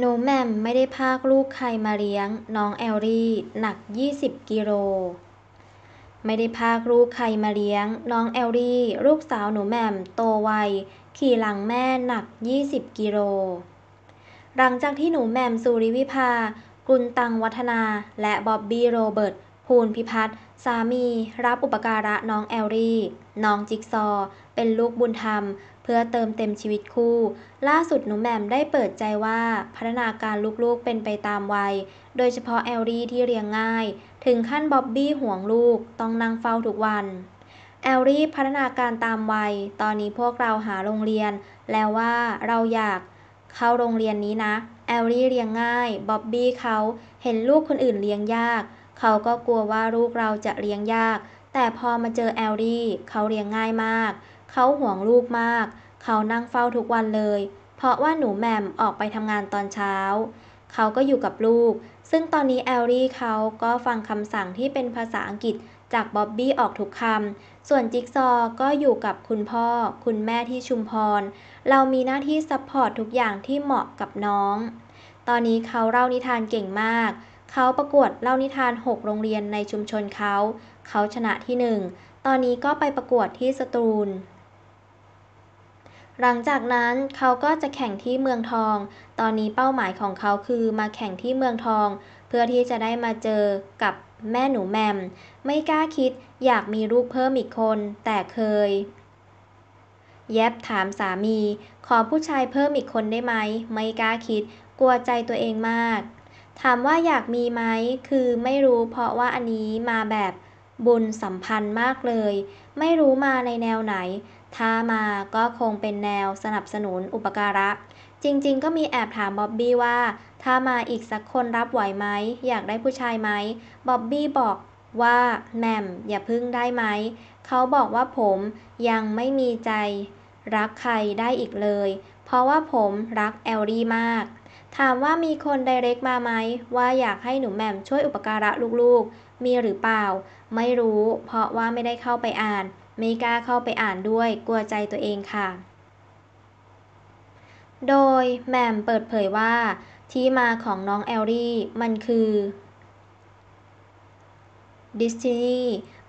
หนูแม่มไม่ได้พากลูกใครมาเลี้ยงน้องแอลลี่หนัก 20 กิโลไม่ได้พากลูกใครมาเลี้ยงน้องแอลลี่ ลูกสาวหนูแม่มโตไวขี่หลังแม่หนัก 20 กิโลหลังจากที่หนูแม่มสุริวิภากุลตังวัฒนา และบ๊อบบี้โรเบิร์ตภูลพิพัฒน์สามี รับอุปการะน้องแอลลี่ น้องจิกซอ เป็นลูกบุญธรรมพื่อเติมเต็มชีวิตคู่ ล่าสุดหนุ่มแหม่มได้เปิดใจว่า พัฒนาการลูกๆเป็นไปตามวัย โดยเฉพาะแอลลี่ที่เลี้ยงง่าย ถึงขั้นบ๊อบบี้ห่วงลูก ต้องนั่งเฝ้าทุกวัน แอลลี่พัฒนาการตามวัย ตอนนี้พวกเราหาโรงเรียน แล้วว่า เราอยาก เข้าโรงเรียนนี้นะ แอลลี่เลี้ยงง่ายบ๊อบบี้เขาเห็นลูกคนอื่นเลี้ยงยาก เขาก็กลัวว่าลูกเราจะเลี้ยงยาก แต่พอมาเจอแอลลี่ เขาเลี้ยงง่ายมากเขาห่วงลูกมาก เขานั่งเฝ้าทุกวันเลย เพราะว่าหนูแหม่มออกไปทำงานตอนเช้า เขาก็อยู่กับลูก ซึ่งตอนนี้ แอลลี่เขาก็ฟังคำสั่งที่เป็นภาษาอังกฤษจากบ๊อบบี้ออกทุกคำส่วน จิ๊กซอก็อยู่กับคุณพ่อ คุณแม่ที่ชุมพร เรามีหน้าที่ซัพพอร์ตทุกอย่างที่เหมาะกับน้อง ตอนนี้เขาเล่านิทานเก่งมาก เขาประกวดเล่านิทาน 6 โรงเรียนในชุมชนเขา เขาชนะที่ 1 ตอนนี้ก็ไปประกวดที่สตูลหลังจากนั้นเขาก็จะแข่งที่เมืองทอง ตอนนี้เป้าหมายของเขาคือมาแข่งที่เมืองทอง เพื่อที่จะได้มาเจอกับแม่หนูแมม ไม่กล้าคิดอยากมีลูกเพิ่มอีกคน แต่เคย แยบถามสามี ขอผู้ชายเพิ่มอีกคนได้ไหม ไม่กล้าคิดกลัวใจตัวเองมาก ถามว่าอยากมีไหมคือไม่รู้เพราะว่าอันนี้มาแบบบุญสัมพันธ์มากเลย ไม่รู้มาในแนวไหนถ้ามาก็คงเป็นแนวสนับสนุนอุปการะ จริงๆ ก็มีแอบถามบ๊อบบี้ว่า ถ้ามาอีกสักคนรับไหวไหมอยากได้ผู้ชายไหมบ๊อบบี้บอกว่าแหม่มอย่าพึ่งได้ไหมเขาบอกว่าผมยังไม่มีใจรักใครได้อีกเลย เพราะว่าผมรักแอลลี่มาก ถามว่ามีคนไดเรกมาไหมว่าอยากให้หนูแหม่มช่วยอุปการะลูกๆ มีหรือเปล่า ไม่รู้เพราะว่าไม่ได้เข้าไปอ่านไม่กล้าเข้าไปอ่านด้วยกลัวใจตัวเองค่ะ โดยแหม่มเปิดเผยว่าที่มาของน้องแอลลี่ มันคือดิสตินี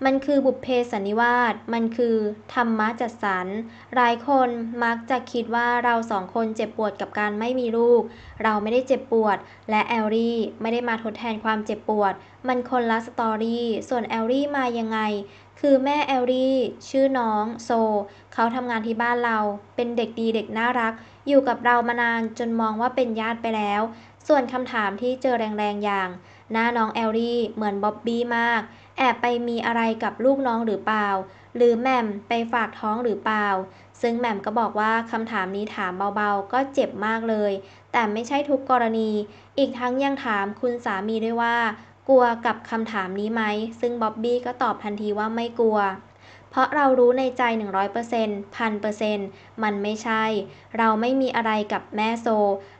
มันคือบุพเพสันนิวาสมันคือธรรมะจัดสรรหลายคนมักจะคิดว่าเราสองคนเจ็บปวดกับการไม่มีลูกเราไม่ได้เจ็บปวด และแอลลี่ไม่ได้มาทดแทนความเจ็บปวด มันคนละสตอรี่ส่วนแอลลี่มายังไงคือแม่แอลลี่ ชื่อน้อง โซ เขาทำงานที่บ้านเรา เป็นเด็กดีเด็กน่ารัก อยู่กับเรามานาน จนมองว่าเป็นญาติไปแล้ว ส่วนคำถามที่เจอแรงๆอย่าง หน้าน้องแอลลี่เหมือนบ๊อบบี้มาก แอบไปมีอะไรกับลูกน้องหรือเปล่า หรือแหม่มไปฝากท้องหรือเปล่า ซึ่งแหม่มก็บอกว่าคำถามนี้ถามเบาๆ ก็เจ็บมากเลย แต่ไม่ใช่ทุกกรณี อีกทั้งยังถามคุณสามีด้วยว่ากลัวกับคำถามนี้ไหม ซึ่งบ๊อบบี้ก็ตอบทันทีว่าไม่กลัว เพราะเรารู้ในใจ 100% 1000%มันไม่ใช่ เราไม่มีอะไรกับแม่โซ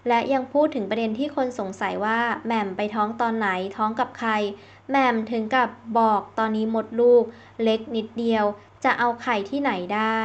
และยังพูดถึงประเด็นที่คนสงสัยว่าแหม่มไปท้องตอนไหนท้องกับใครแหม่มถึงกับบอกตอนนี้หมดลูก เล็กนิดเดียว จะเอาไข่ที่ไหนได้